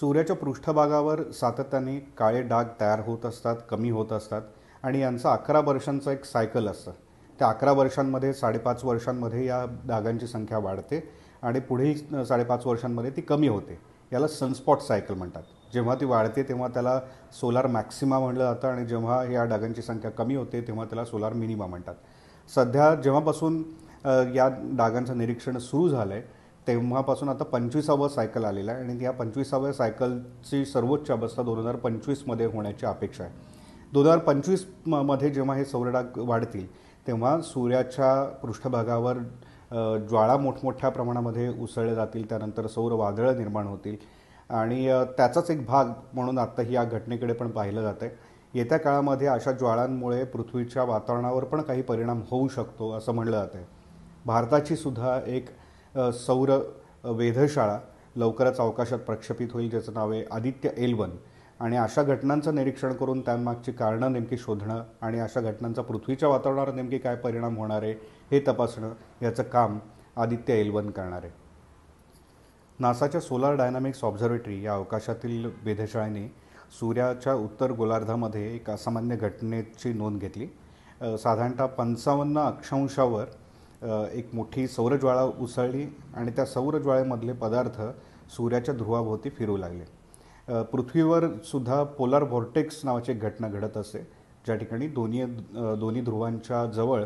सूर्याच्या पृष्ठभागावर सातत्याने काळे डाग तयार होत असतात कमी होत असतात आणि यांचं अकरा वर्षांचं एक सायकल असतं त्या अकरा वर्षांमध्ये साडेपाच वर्षांमध्ये या डागांची संख्या वाढते आणि पुढेही साडेपाच वर्षांमध्ये ती कमी होते याला सनस्पॉट सायकल म्हणतात जेव्हा ती वाढते तेव्हा त्याला सोलार मॅक्सिमा म्हणलं जातं आणि जेव्हा या डागांची संख्या कमी होते तेव्हा त्याला सोलार मिनिमा म्हणतात सध्या जेव्हापासून या डागांचं निरीक्षण सुरू झालं आहे तेव्हापासून आता पंचवीसावं सायकल आलेलं आहे आणि या पंचवीसाव्या सायकलची सर्वोच्च अवस्था दोन हजार पंचवीसमध्ये होण्याची अपेक्षा आहे दोन हजार पंचवीसमध्ये जेव्हा हे सौरडाग वाढतील तेव्हा सूर्याच्या पृष्ठभागावर ज्वाळा मोठमोठ्या प्रमाणामध्ये उसळले जातील त्यानंतर सौर वादळं निर्माण होतील आणि त्याचाच एक भाग म्हणून आत्ता ही या घटनेकडे पण पाहिलं जातं आहे येत्या काळामध्ये अशा ज्वाळांमुळे पृथ्वीच्या वातावरणावर पण काही परिणाम होऊ शकतो असं म्हणलं जातं आहे भारताची सुद्धा एक सौर वेधशाळा लवकरच अवकाशात प्रक्षेपित होईल ज्याचं नाव आहे आदित्य एलवन आणि अशा घटनांचं निरीक्षण करून त्यांमागची कारणं नेमकी शोधणं आणि अशा घटनांचा पृथ्वीच्या वातावरणावर नेमकी काय परिणाम होणार आहे हे तपासणं याचं काम आदित्य एलवन करणार आहे नासाच्या सोलार डायनामिक्स ऑब्झर्वेटरी या अवकाशातील वेधशाळेने सूर्याच्या उत्तर गोलार्धामध्ये एक असामान्य घटनेची नोंद घेतली साधारणतः पंचावन्न अक्षांशावर एक मोठी सौरज्वाळा उसळली आणि त्या सौरज्वाळेमधले पदार्थ सूर्याच्या ध्रुवाभोवती फिरू लागले पृथ्वीवर सुद्धा पोलार व्हॉर्टेक्स नावाची एक घटना घडत असे ज्या ठिकाणी दोन्ही दोन्ही ध्रुवांच्या जवळ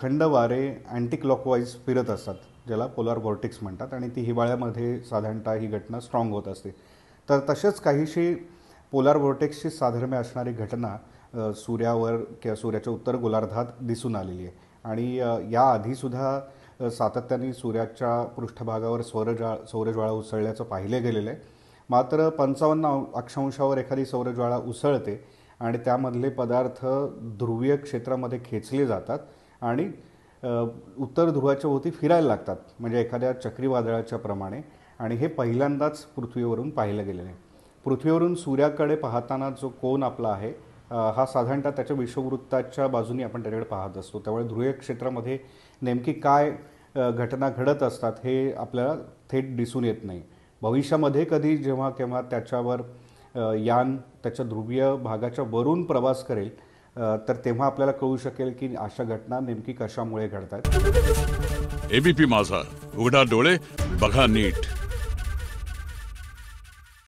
थंड वारे अँटीक्लॉकवाईज फिरत असतात ज्याला पोलार व्हॉर्टेक्स म्हणतात आणि ती हिवाळ्यामध्ये साधारणतः ही घटना स्ट्रॉंग होत असते तर तसेच काहीशी पोलार व्हॉर्टेक्सची साधर्म्य असणारी घटना सूर्यावर किंवा सूर्याच्या उत्तर गोलार्धात दिसून आलेली आहे आणि या आधीसुद्धा सातत्याने सूर्याच्या पृष्ठभागावर सौरज्वा सौरज्वाळा उसळल्याचं पाहिले गेलेलं आहे मात्र पंचावन्न अक्षांशावर एखादी सौरज्वाळा उसळते आणि त्यामधले पदार्थ ध्रुवीय क्षेत्रामध्ये खेचले जातात आणि उत्तर ध्रुवाच्या भोवती फिरायला लागतात म्हणजे एखाद्या चक्रीवादळाच्या प्रमाणे आणि हे पहिल्यांदाच पृथ्वीवरून पाहिलं गेलेलं आहे पृथ्वीवरून सूर्याकडे पाहताना जो कोन आपला आहे हा साधारणतः त्याच्या विषववृत्ताच्या बाजूनी आपण त्याच्याकडे पाहत असतो त्यामुळे ध्रुवीय क्षेत्रामध्ये नेमकी काय घटना घडत असतात हे आपल्याला थेट दिसून येत नाही भविष्यामध्ये कधी जेव्हा केव्हा त्याच्यावर यान त्याच्या ध्रुवीय भागाच्या वरून प्रवास करेल तर तेव्हा आपल्याला कळू शकेल की अशा घटना नेमकी कशामुळे घडतात एबीपी माझा उघडा डोळे बघा नीट